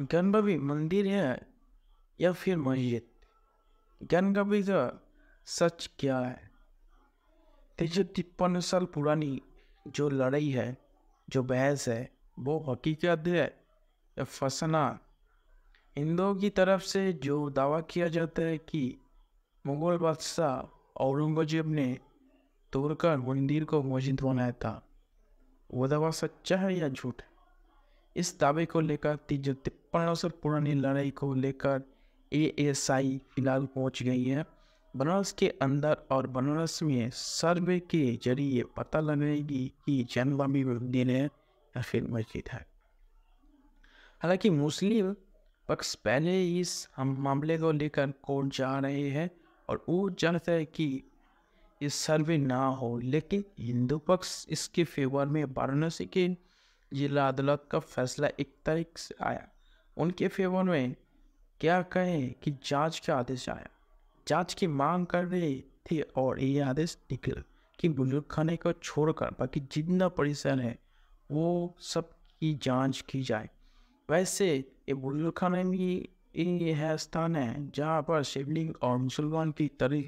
गणपति मंदिर है या फिर मस्जिद गणपति का सच क्या है तीन सौ तिरपन साल पुरानी जो लड़ाई है जो बहस है वो हकीकत है या फसना हिंदुओं की तरफ से जो दावा किया जाता है कि मुगल बादशाह औरंगजेब ने तोड़कर मंदिर को मस्जिद बनाया था वो दावा सच्चा है या झूठ है इस दावे को लेकर तीज सौ पुरानी लड़ाई को लेकर एएसआई फिलहाल पहुंच गई है बनारस के अंदर और बनारस में सर्वे के जरिए पता लगेगी कि जन्मभूमि मंदिर है या फिर मस्जिद है हालांकि मुस्लिम पक्ष पहले इस हम मामले को लेकर कोर्ट जा रहे हैं और वो जानते हैं कि इस सर्वे ना हो लेकिन हिंदू पक्ष इसके फेवर में वाराणसी के जिला अदालत का फैसला एक तारीख से आया उनके फेवर में क्या कहें कि जांच का आदेश आया जांच की मांग कर रही थी और ये आदेश निकला कि बुजुर्ग खाने को छोड़कर बाकी जितना परिसर है वो सब की जांच की जाए वैसे ये बुजुर्ग खाने भी यह स्थान है जहाँ पर शिवलिंग और मुसलमान की तरह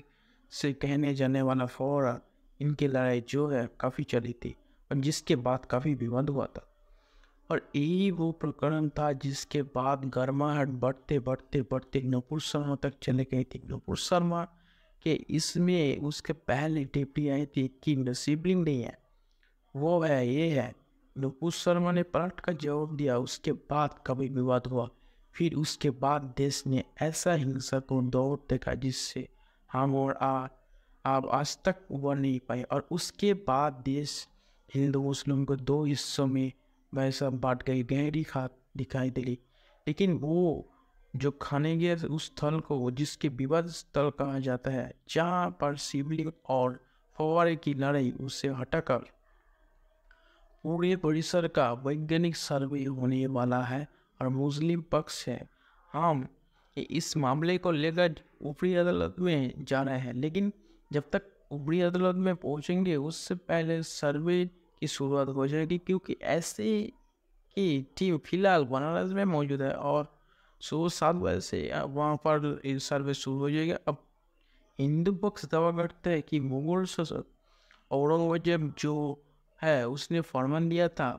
से कहने जाने वाला फौरा इनकी लड़ाई जो है काफ़ी चली थी और जिसके बाद काफ़ी विवाद हुआ था और यही वो प्रकरण था जिसके बाद गर्माहट बढ़ते बढ़ते बढ़ते नपुर शर्मा तक चले गए थे नपुर शर्मा के इसमें उसके पहले डिप्टी आई थी कि नसीबलिंग नहीं है वो है ये है नपुर शर्मा ने पलट का जवाब दिया उसके बाद कभी विवाद हुआ फिर उसके बाद देश ने ऐसा हिंसक दौर देखा जिससे हम और आ आप आज तक उबर नहीं पाए और उसके बाद देश हिंदू मुस्लिम को दो हिस्सों में वह सब बांट गई गहरी खाक दिखाई दे रही लेकिन वो जो खाने गया उस स्थल को जिसके विवाद स्थल कहा जाता है जहाँ पर शिवलिंग और फवारे की लड़ाई उससे हटाकर पूरे परिसर का वैज्ञानिक सर्वे होने वाला है और मुस्लिम पक्ष है हम हाँ, इस मामले को लेकर ऊपरी अदालत में जा रहे हैं लेकिन जब तक ऊपरी अदालत में पहुंचेंगे उससे पहले सर्वे की शुरुआत हो जाएगी क्योंकि ऐसे ही टीम फिलहाल बनारस में मौजूद है और सुबह सात बजे से वहाँ पर सर्वे शुरू हो जाएगा अब हिंदू पक्ष दावा करते हैं कि मुगल शासक औरंगजेब जो है उसने फरमान दिया था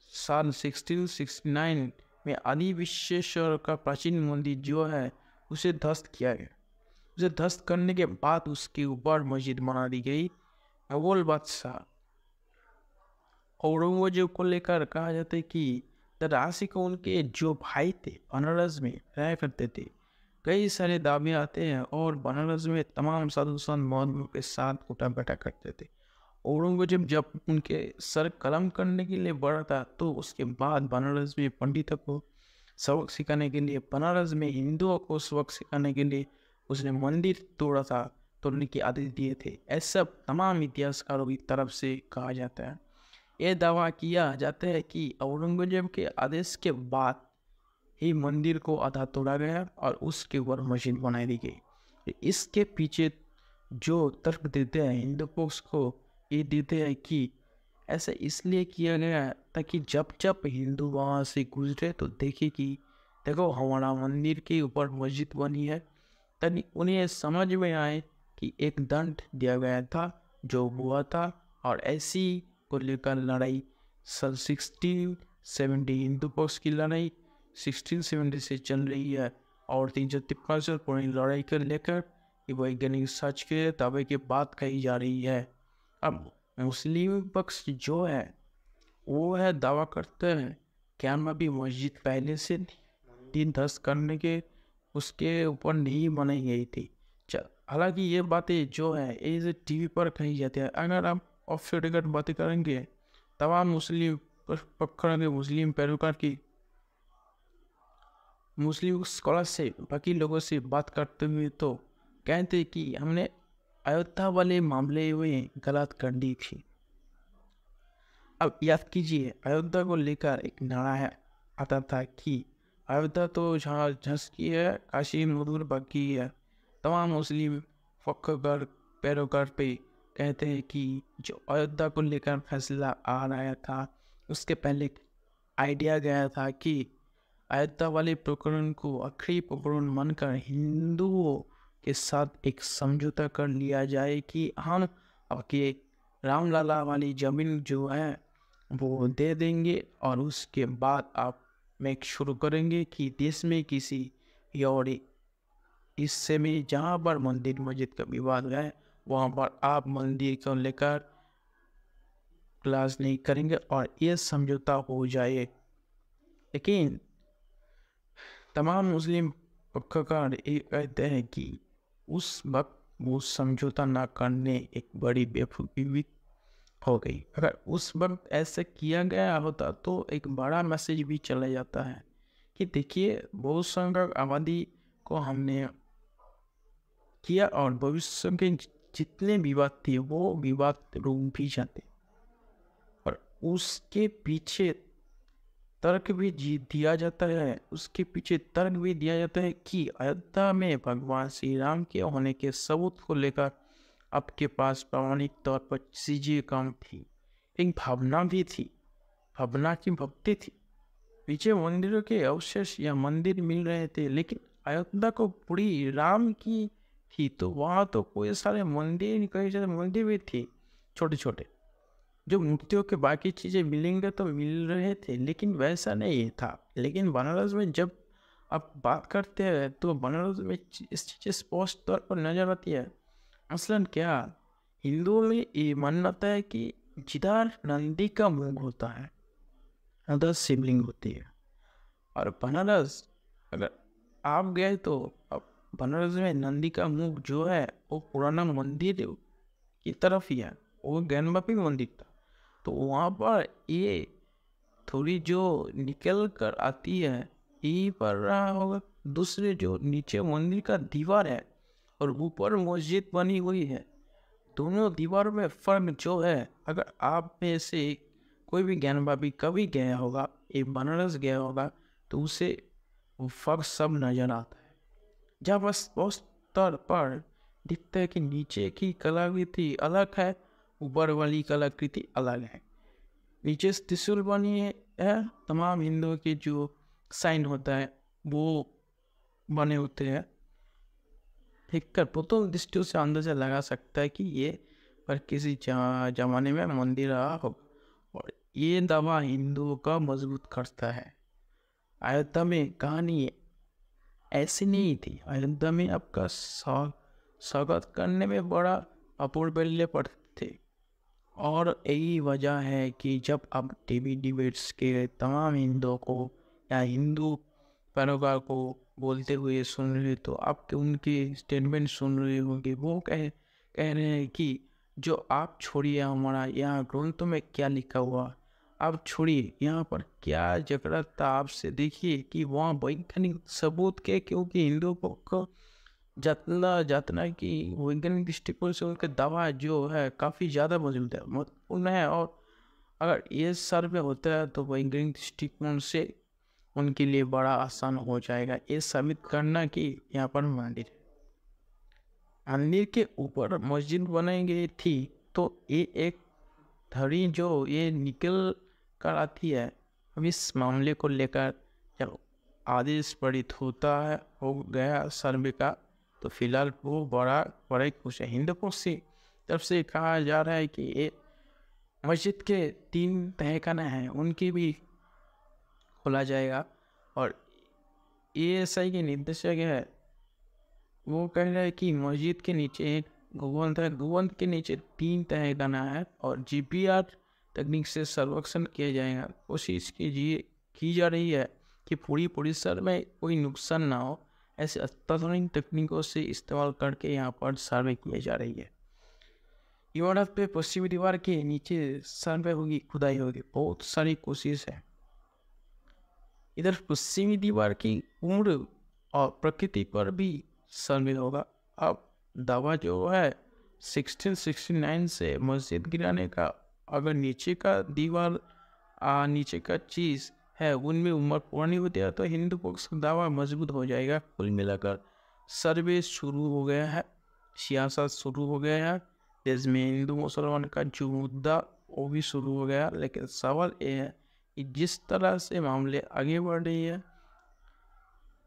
सन 1669 सिक्सटी नाइन में आदि विश्वेश्वर का प्राचीन मंदिर जो है उसे ध्वस्त किया गया उसे ध्वस्त करने के बाद उसके ऊपर मस्जिद बना दी गई मुगल बादशाह औरंगजेब को लेकर कहा जाता है कि राशि को उनके जो भाई थे बनारस में रह करते थे कई सारे दावे आते हैं और बनारस में तमाम साधु संत मौलवियों के साथ उठा बैठा करते थे औरंगजेब जब उनके सर कलम करने के लिए बढ़ा था तो उसके बाद बनारस में पंडितों को सबक सिखाने के लिए बनारस में हिंदुओं को सबक सिखाने के लिए उसने मंदिर तोड़ा था तोड़ने के आदेश दिए थे ऐसा तमाम इतिहासकारों की तरफ से कहा जाता है ये दावा किया जाता है कि औरंगजेब के आदेश के बाद ही मंदिर को आधा तोड़ा गया और उसके ऊपर मस्जिद बनाई दी गई तो इसके पीछे जो तर्क देते हैं हिंदू पक्ष को ये देते हैं कि ऐसा इसलिए किया गया ताकि जब जब हिंदू वहाँ से गुजरे तो देखे कि देखो हमारा मंदिर के ऊपर मस्जिद बनी है तभी उन्हें समझ में आए कि एक दंड दिया गया था जो हुआ था और ऐसी को लेकर लड़ाई सन सिक्सटीन सेवेंटी हिंदू पक्ष की लड़ाई सिक्सटीन सेवेंटी से चल रही है और तीन सौ तिरपन साल पुरानी लड़ाई को लेकर वैज्ञानिक सच के दावे की बात कही जा रही है अब मुस्लिम पक्ष जो है वो है दावा करते हैं क्या भी मस्जिद पहले से दिन धस करने के उसके ऊपर नहीं बनाई गई थी हालांकि ये बातें जो है ये टीवी पर कही जाती है अगर आप और फिरगत बातें करेंगे तमाम मुस्लिम पकड़ेंगे मुस्लिम पैरोकार की मुस्लिम स्कॉलर से बाकी लोगों से बात करते हुए तो कहते कि हमने अयोध्या वाले मामले में गलत कर दी थी अब याद कीजिए अयोध्या को लेकर एक नारा है आता था कि अयोध्या तो जहाँ की है काशी मधुर बाकी है तमाम मुस्लिम फकर पैरोकार पे कहते हैं कि जो अयोध्या को लेकर फैसला आ रहा था उसके पहले आइडिया गया था कि अयोध्या वाले प्रकरण को आखिरी प्रकरण मानकर हिंदुओं के साथ एक समझौता कर लिया जाए कि हम हाँ, आपके रामलला वाली जमीन जो है वो दे देंगे और उसके बाद आप मैं शुरू करेंगे कि देश में किसी और हिस्से में जहाँ पर मंदिर मस्जिद का विवाद है वहाँ पर आप मंदिर को लेकर क्लास नहीं करेंगे और ये समझौता हो जाए लेकिन तमाम मुस्लिम पक्षकार ये कहते हैं कि उस वक्त वो समझौता ना करने एक बड़ी बेफुकी हो गई अगर उस वक्त ऐसे किया गया होता तो एक बड़ा मैसेज भी चला जाता है कि देखिए बहुसंख्यक आबादी को हमने किया और भविष्य के जितने विवाद थे वो विवाद रूम भी जाते और उसके पीछे तर्क भी जी दिया जाता है उसके पीछे तर्क भी दिया जाता है कि अयोध्या में भगवान श्री राम के होने के सबूत को लेकर आपके पास प्रमाणिक तौर पर चीजें काम थी एक भावना भी थी भावना की भक्ति थी पीछे मंदिरों के अवशेष या मंदिर मिल रहे थे लेकिन अयोध्या को पूरी राम की थी तो वहाँ तो कोई सारे मंदिर कई सारे मंदिर भी थी छोटे छोटे जो मूर्तियों के बाकी चीज़ें मिलेंगे तो मिल रहे थे लेकिन वैसा नहीं था लेकिन बनारस में जब आप बात करते हैं तो बनारस में इस चीज़ें स्पष्ट तौर पर नजर आती है मसलन क्या हिंदुओं में ये मान्यता है कि जिधर नंदी का मुंह होता है अदर शिवलिंग होती है और बनारस अगर आप गए तो आप बनारस में नंदी का मुख जो है वो पुराना मंदिर की तरफ ही है वो ज्ञान बापी मंदिर था तो वहाँ पर ये थोड़ी जो निकल कर आती है ये पर रहा होगा दूसरे जो नीचे मंदिर का दीवार है और ऊपर मस्जिद बनी हुई है दोनों दीवारों में फर्क जो है अगर आप में से कोई भी ज्ञान बापी कभी गया होगा ये बनारस गया होगा तो उसे फर्क सब नजर आता है जब स्तर पर दिखता है कि नीचे की कलाकृति अलग है ऊपर वाली कलाकृति अलग है नीचे त्रिशूल बनी है तमाम हिंदुओं के जो साइन होता है वो बने होते हैं देखकर प्रथम दृष्टि से अंदाजा लगा सकता है कि ये पर किसी जमाने में मंदिर रहा हो और ये दवा हिंदुओं का मजबूत करता है आयोता में कहानी ऐसी नहीं थी अयोध्या में आपका स्वागत करने में बड़ा अपूर्वल्य पड़ते थे और यही वजह है कि जब आप टीवी डिबेट्स के तमाम हिंदुओं को या हिंदू पैरोकार को बोलते हुए सुन रहे तो आप उनके स्टेटमेंट सुन रहे होंगे वो कह कह रहे हैं कि जो आप छोड़िए हमारा यहाँ ग्रंथ में क्या लिखा हुआ अब छोड़िए यहाँ पर क्या झगड़ा था आपसे देखिए कि वहाँ वैज्ञानिक सबूत के क्योंकि हिंदुओं को जतना जतना कि वैज्ञानिक दृष्टिकोण से उनके दवा जो है काफ़ी ज़्यादा मौजूद है महत्वपूर्ण है और अगर ये सर्वे होता है तो वैज्ञानिक दृष्टिकोण से उनके लिए बड़ा आसान हो जाएगा ये साबित करना कि यहाँ पर मंदिर मंदिर के ऊपर मस्जिद बनाई गई थी तो ये एक धड़ी जो ये निकल कराती है अब इस मामले को लेकर जब आदेश पारित होता है हो गया सर्वे का तो फिलहाल वो बड़ा बड़े कुछ हिंद से तरफ से कहा जा रहा है कि ये मस्जिद के तीन तहखाना हैं उनकी भी खोला जाएगा और ए एस आई के निदेशक है वो कह रहे हैं कि मस्जिद के नीचे एक गोवंत है गोवंध के नीचे तीन तहखाना है और जी पी आर तकनीक से सर्वेक्षण किया जाएगा कोशिश कीजिए की जा रही है कि पूरी परिसर में कोई नुकसान ना हो ऐसे अत्याधुनिक तकनीकों से इस्तेमाल करके यहाँ पर सर्वे की जा रही है इमारत पे पश्चिमी दीवार के नीचे सर्वे होगी खुदाई होगी बहुत सारी कोशिश है इधर पश्चिमी दीवार की उम्र और प्रकृति पर भी सर्वे होगा अब दावा जो है 1669 से मस्जिद गिराने का अगर नीचे का दीवार आ, नीचे का चीज़ है उनमें उम्र पूरा नहीं होती है तो हिंदू पक्ष का दावा मजबूत हो जाएगा कुल मिलाकर सर्वे शुरू हो गया है सियासत शुरू हो गया है देश में हिंदू मुसलमान का जो मुद्दा वो भी शुरू हो गया लेकिन सवाल ये है कि जिस तरह से मामले आगे बढ़ रही है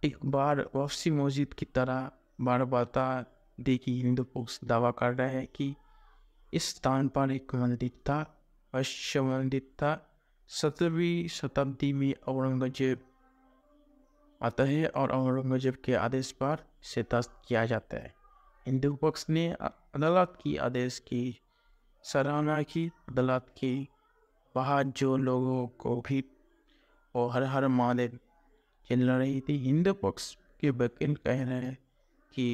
एक बार वापसी मस्जिद की तरह बार बार देखिए हिंदू पक्ष दावा कर रहा है कि इस स्थान पर एक मंदिर था अश्व मंदिर था सत्रहवीं शताब्दी में औरंगजेब आता है और औरंगजेब के आदेश पर शिकस्त किया जाता है हिंदू पक्ष ने अदालत की आदेश की सराहना की अदालत की बाहर जो लोगों को भी और हर हर मादे खेल रही थी हिंदू पक्ष के वकील कह रहे हैं कि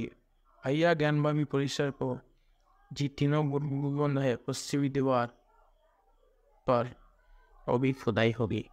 भैया ज्ञानबामी परिसर को जी तीनों गुरुओं है पश्चिमी दीवार पर अभी खुदाई होगी